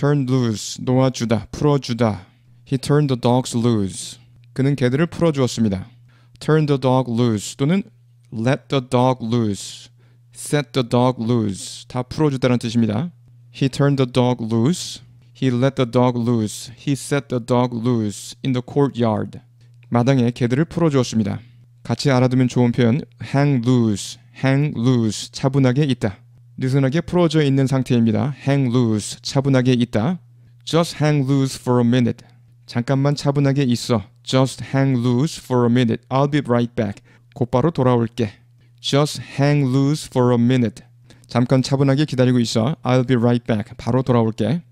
turn loose 놓아주다 풀어주다 he turned the dogs loose 그는 개들을 풀어주었습니다 turn the dog loose 또는 let the dog loose set the dog loose 다풀어주다는 뜻입니다 he turned the dog loose he let the dog loose he set the dog loose in the courtyard 마당에 개들을 풀어주었습니다 같이 알아두면 좋은 표현 hang loose hang loose 차분하게 있다 느슨하게 풀어져 있는 상태입니다. Hang loose, 차분하게 있다. Just hang loose for a minute. 잠깐만 차분하게 있어. Just hang loose for a minute. I'll be right back. 곧바로 돌아올게. Just hang loose for a minute. 잠깐 차분하게 기다리고 있어. I'll be right back. 바로 돌아올게.